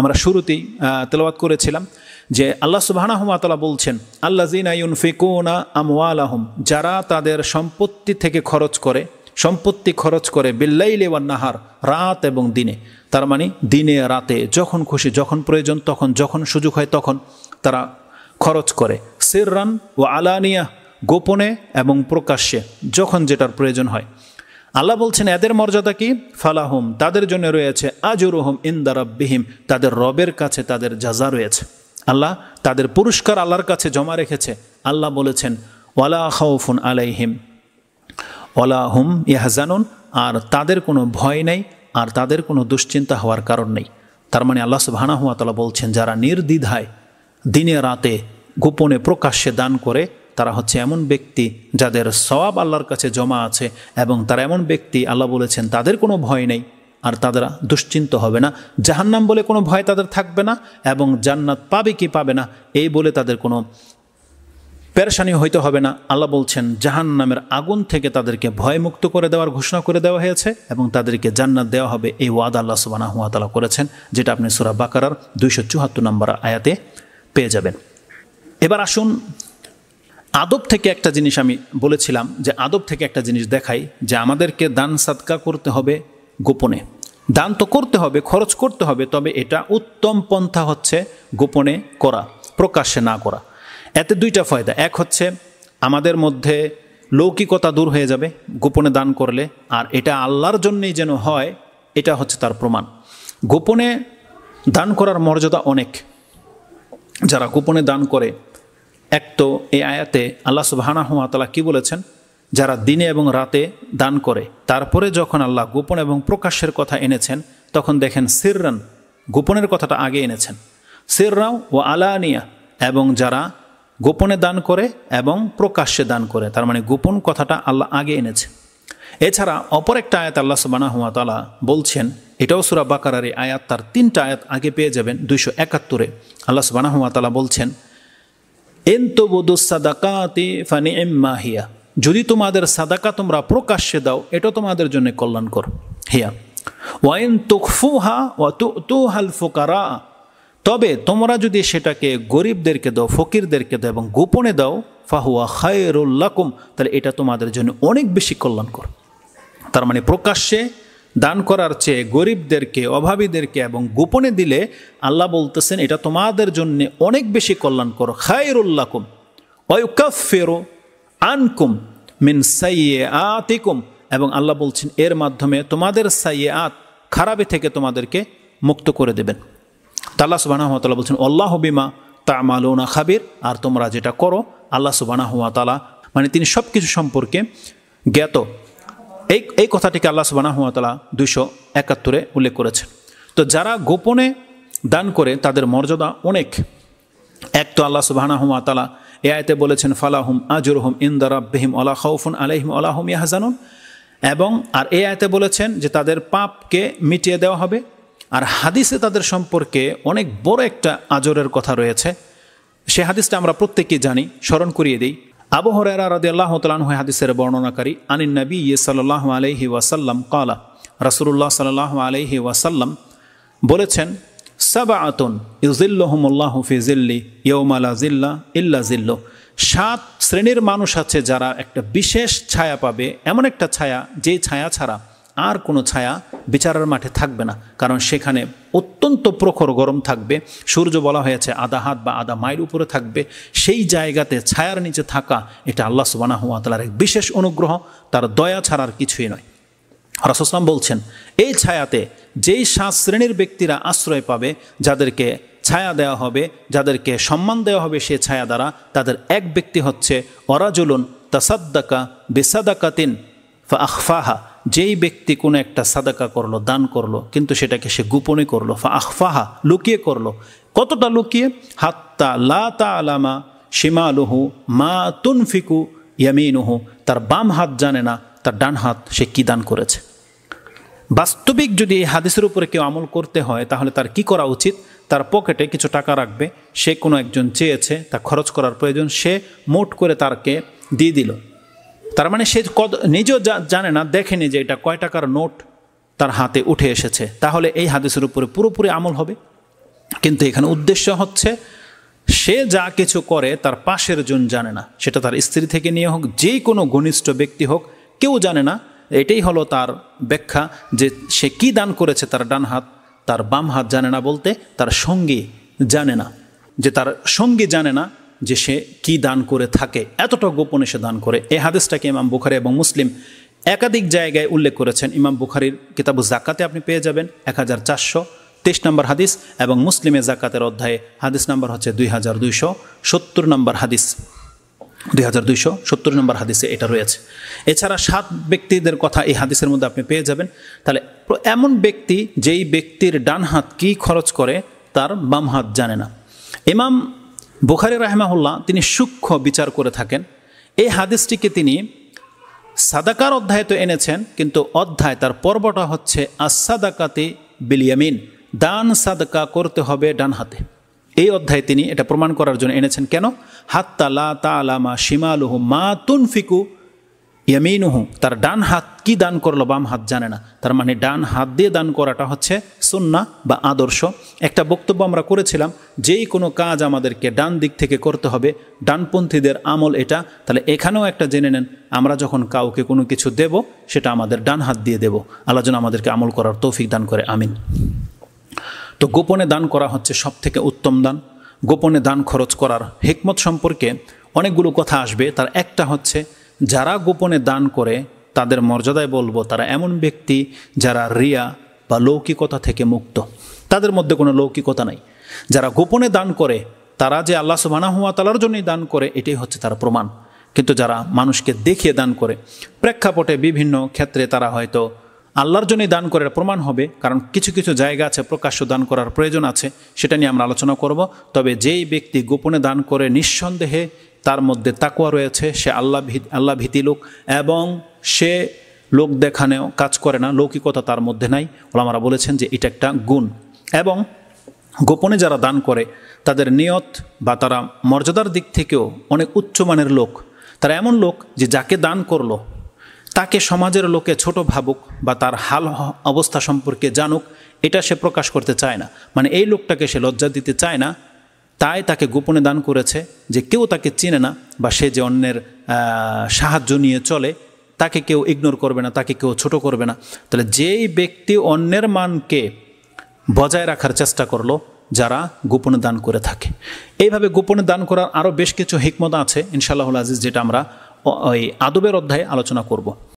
আমরা শুরুতেই তেলাওয়াত করেছিলাম যে আল্লাহ আতলা বলছেন আল্লা জিনায়ুন ফেকোনা আমওয়াল আহম যারা তাদের সম্পত্তি থেকে খরচ করে সম্পত্তি খরচ করে বিল্লাই ওয়ান নাহার রাত এবং দিনে তার মানে দিনে রাতে যখন খুশি যখন প্রয়োজন তখন যখন সুযোগ হয় তখন তারা খরচ করে রান ও আলানিয়া গোপনে এবং প্রকাশ্যে যখন যেটার প্রয়োজন হয় আল্লাহ বলছেন এদের মর্যাদা কি ফালাহুম তাদের জন্য রয়েছে আজরুহম বিহিম তাদের রবের কাছে তাদের যাজা রয়েছে আল্লাহ তাদের পুরস্কার আল্লাহর কাছে জমা রেখেছে আল্লাহ বলেছেন ওয়ালা খাউফুন আলাইহিম ওয়ালা হুম ইয়াহজানুন আর তাদের কোনো ভয় নেই আর তাদের কোনো দুশ্চিন্তা হওয়ার কারণ নেই তার মানে আল্লাহ সুবাহানা হুয়া বলছেন যারা নির্দ্বিধায় দিনে রাতে গোপনে প্রকাশ্যে দান করে তারা হচ্ছে এমন ব্যক্তি যাদের সওয়াব আল্লাহর কাছে জমা আছে এবং তারা এমন ব্যক্তি আল্লাহ বলেছেন তাদের কোনো ভয় নেই আর তাদের দুশ্চিন্ত হবে না জাহান্নাম বলে কোনো ভয় তাদের থাকবে না এবং জান্নাত পাবে কি পাবে না এই বলে তাদের কোনো পেরেশানি হইতে হবে না আল্লাহ বলছেন জাহান নামের আগুন থেকে তাদেরকে ভয়মুক্ত করে দেওয়ার ঘোষণা করে দেওয়া হয়েছে এবং তাদেরকে জান্নাত দেওয়া হবে এই ওয়াদ আল্লাহ সুবানা হুয়াতালা করেছেন যেটা আপনি সুরা বাকারার দুইশো চুহাত্তর নম্বর আয়াতে পেয়ে যাবেন এবার আসুন আদব থেকে একটা জিনিস আমি বলেছিলাম যে আদব থেকে একটা জিনিস দেখাই যে আমাদেরকে দান সাদকা করতে হবে গোপনে দান তো করতে হবে খরচ করতে হবে তবে এটা উত্তম পন্থা হচ্ছে গোপনে করা প্রকাশ্যে না করা এতে দুইটা ফায়দা এক হচ্ছে আমাদের মধ্যে লৌকিকতা দূর হয়ে যাবে গোপনে দান করলে আর এটা আল্লাহর জন্যেই যেন হয় এটা হচ্ছে তার প্রমাণ গোপনে দান করার মর্যাদা অনেক যারা গোপনে দান করে এক তো এই আয়াতে আল্লাহ সুবাহানা হুমাতালা কী বলেছেন যারা দিনে এবং রাতে দান করে তারপরে যখন আল্লাহ গোপন এবং প্রকাশ্যের কথা এনেছেন তখন দেখেন সিররান গোপনের কথাটা আগে এনেছেন সিররাও ও আলানিয়া এবং যারা গোপনে দান করে এবং প্রকাশ্যে দান করে তার মানে গোপন কথাটা আল্লাহ আগে এনেছে এছাড়া অপর একটা আয়াত আল্লাহ সুবানা হুমাতালা বলছেন এটাও সুরা বাকারারি আয়াত তার তিনটা আয়াত আগে পেয়ে যাবেন দুইশো একাত্তরে আল্লাহ সুবানা হুমাতালা বলছেন এন তবুদু সাদাকাতে ফানি এম মাহিয়া যদি তোমাদের সাদাকা তোমরা প্রকাশ্যে দাও এটা তোমাদের জন্য কল্যাণকর হিয়া ওয়াইন তুকফুহা ওয়া তুহাল ফোকারা তবে তোমরা যদি সেটাকে গরিবদেরকে দাও ফকিরদেরকে দাও এবং গোপনে দাও ফাহুয়া খায়রুল্লাকুম তাহলে এটা তোমাদের জন্য অনেক বেশি কল্যাণকর তার মানে প্রকাশ্যে দান করার চেয়ে গরিবদেরকে অভাবীদেরকে এবং গোপনে দিলে আল্লাহ বলতেছেন এটা তোমাদের জন্যে অনেক বেশি কল্যাণ করো খায়রুল্লাকুম ওয়ুকাফ ফেরো আনকুম মিন সাইয়ে আতিকুম এবং আল্লাহ বলছেন এর মাধ্যমে তোমাদের সাইয়ে আত খারাপি থেকে তোমাদেরকে মুক্ত করে দেবেন তাল্লা সুবানাহতালা বলছেন আল্লাহ বিমা তা মালুনা খাবির আর তোমরা যেটা করো আল্লাহ সুবানা তালা মানে তিনি সব কিছু সম্পর্কে জ্ঞাত এই এই কথাটিকে আল্লাহ সুবানাহতালা দুইশো একাত্তরে উল্লেখ করেছে তো যারা গোপনে দান করে তাদের মর্যাদা অনেক এক তো আল্লাহ হুয়াতালা এ আয়তে বলেছেন ফালাহুম হুম ইন্দার আব্বাহিম আলা খাউফুন আলহিম আলাহম ইয়াহজানুন এবং আর এ আয়তে বলেছেন যে তাদের পাপকে মিটিয়ে দেওয়া হবে আর হাদিসে তাদের সম্পর্কে অনেক বড় একটা আজরের কথা রয়েছে সে হাদিসটা আমরা প্রত্যেকেই জানি স্মরণ করিয়ে দিই আবু হরেরা রদি আল্লাহ তালাহ হাদিসের বর্ণনাকারী আনি নবী সাল্লাহ আলহি ওয়াসাল্লাম কলা রসুল্লাহ সাল্লাহ আলহি ওয়াসাল্লাম বলেছেন সাবা আতন ইউজিল্লাহমুল্লাহ ফিজিল্লি ইয়ৌমালা জিল্লা ইল্লা জিল্ল সাত শ্রেণীর মানুষ আছে যারা একটা বিশেষ ছায়া পাবে এমন একটা ছায়া যে ছায়া ছাড়া আর কোনো ছায়া বিচারের মাঠে থাকবে না কারণ সেখানে অত্যন্ত প্রখর গরম থাকবে সূর্য বলা হয়েছে আধা হাত বা আধা মাইল উপরে থাকবে সেই জায়গাতে ছায়ার নিচে থাকা এটা আল্লাহ সুবানাহাতালার এক বিশেষ অনুগ্রহ তার দয়া ছাড়ার কিছুই নয় রসসলাম বলছেন এই ছায়াতে যেই সাত শ্রেণীর ব্যক্তিরা আশ্রয় পাবে যাদেরকে ছায়া দেওয়া হবে যাদেরকে সম্মান দেওয়া হবে সে ছায়া দ্বারা তাদের এক ব্যক্তি হচ্ছে অরাজুলুন তাসাদ্দাকা বেসাদাকাতিন ফা আখফাহা যেই ব্যক্তি কোনো একটা সাদাকা করলো দান করলো কিন্তু সেটাকে সে গোপনে করলো ফা আহফাহা লুকিয়ে করলো কতটা লুকিয়ে হাত্তা লাতা তা আলামা সীমালুহু মা তুনফিকু ইয়ামিনুহু তার বাম হাত জানে না তার ডান হাত সে কী দান করেছে বাস্তবিক যদি এই হাদিসের উপরে কেউ আমল করতে হয় তাহলে তার কি করা উচিত তার পকেটে কিছু টাকা রাখবে সে কোনো একজন চেয়েছে তা খরচ করার প্রয়োজন সে মোট করে তারকে দিয়ে দিল তার মানে সে কদ নিজেও জানে না দেখেনি যে এটা কয় টাকার নোট তার হাতে উঠে এসেছে তাহলে এই হাদিসের উপরে পুরোপুরি আমল হবে কিন্তু এখানে উদ্দেশ্য হচ্ছে সে যা কিছু করে তার পাশের জন জানে না সেটা তার স্ত্রী থেকে নিয়ে হোক যে কোনো ঘনিষ্ঠ ব্যক্তি হোক কেউ জানে না এটাই হলো তার ব্যাখ্যা যে সে কি দান করেছে তার ডান হাত তার বাম হাত জানে না বলতে তার সঙ্গী জানে না যে তার সঙ্গী জানে না যে সে কি দান করে থাকে এতটা গোপনে সে দান করে এই হাদিসটাকে ইমাম বুখারি এবং মুসলিম একাধিক জায়গায় উল্লেখ করেছেন ইমাম বুখারির কিতাবু জাকাতে আপনি পেয়ে যাবেন এক হাজার চারশো তেইশ নম্বর হাদিস এবং মুসলিমে জাকাতের অধ্যায়ে হাদিস নাম্বার হচ্ছে দুই হাজার দুইশো সত্তর নম্বর হাদিস দুই হাজার দুইশো সত্তর নম্বর হাদিসে এটা রয়েছে এছাড়া সাত ব্যক্তিদের কথা এই হাদিসের মধ্যে আপনি পেয়ে যাবেন তাহলে এমন ব্যক্তি যেই ব্যক্তির ডান হাত কী খরচ করে তার বাম হাত জানে না ইমাম বুখারি রাহমাহুল্লাহ তিনি সূক্ষ্ম বিচার করে থাকেন এই হাদিসটিকে তিনি সাদাকার অধ্যায় তো এনেছেন কিন্তু অধ্যায় তার পর্বটা হচ্ছে আসাদাকাতে বিলিয়ামিন দান সাদকা করতে হবে ডান হাতে এই অধ্যায়ে তিনি এটা প্রমাণ করার জন্য এনেছেন কেন হাত্তালা তালামা তা শিমালুহু মা তুনফিকু ইয়ামিনুহু তার ডান হাত কি দান করলো বাম হাত জানে না তার মানে ডান হাত দিয়ে দান করাটা হচ্ছে সুন্না বা আদর্শ একটা বক্তব্য আমরা করেছিলাম যেই কোনো কাজ আমাদেরকে ডান দিক থেকে করতে হবে ডানপন্থীদের আমল এটা তাহলে এখানেও একটা জেনে নেন আমরা যখন কাউকে কোনো কিছু দেব সেটা আমাদের ডান হাত দিয়ে দেব আল্লাহ যেন আমাদেরকে আমল করার তৌফিক দান করে আমিন তো গোপনে দান করা হচ্ছে সব থেকে উত্তম দান গোপনে দান খরচ করার হিকমত সম্পর্কে অনেকগুলো কথা আসবে তার একটা হচ্ছে যারা গোপনে দান করে তাদের মর্যাদায় বলবো তারা এমন ব্যক্তি যারা রিয়া বা লৌকিকতা থেকে মুক্ত তাদের মধ্যে কোনো লৌকিকতা নাই যারা গোপনে দান করে তারা যে আল্লাহ সুবানা হুয়া তালার জন্যই দান করে এটাই হচ্ছে তার প্রমাণ কিন্তু যারা মানুষকে দেখিয়ে দান করে প্রেক্ষাপটে বিভিন্ন ক্ষেত্রে তারা হয়তো আল্লাহর জন্যই দান করার প্রমাণ হবে কারণ কিছু কিছু জায়গা আছে প্রকাশ্য দান করার প্রয়োজন আছে সেটা নিয়ে আমরা আলোচনা করব তবে যেই ব্যক্তি গোপনে দান করে নিঃসন্দেহে তার মধ্যে তাকুয়া রয়েছে সে আল্লাহ আল্লাহ ভীতি লোক এবং সে লোক দেখানেও কাজ করে না লৌকিকতা তার মধ্যে নাই ওলামারা বলেছেন যে এটা একটা গুণ এবং গোপনে যারা দান করে তাদের নিয়ত বা তারা মর্যাদার দিক থেকেও অনেক উচ্চমানের লোক তারা এমন লোক যে যাকে দান করলো তাকে সমাজের লোকে ছোট ভাবুক বা তার হাল অবস্থা সম্পর্কে জানুক এটা সে প্রকাশ করতে চায় না মানে এই লোকটাকে সে লজ্জা দিতে চায় না তাই তাকে গোপনে দান করেছে যে কেউ তাকে চিনে না বা সে যে অন্যের সাহায্য নিয়ে চলে তাকে কেউ ইগনোর করবে না তাকে কেউ ছোট করবে না তাহলে যেই ব্যক্তি অন্যের মানকে বজায় রাখার চেষ্টা করলো যারা গোপনে দান করে থাকে এইভাবে গোপনে দান করার আরও বেশ কিছু হিকমত আছে ইনশাল্লাহুল আজিজ যেটা আমরা ওই আদবের অধ্যায়ে আলোচনা করব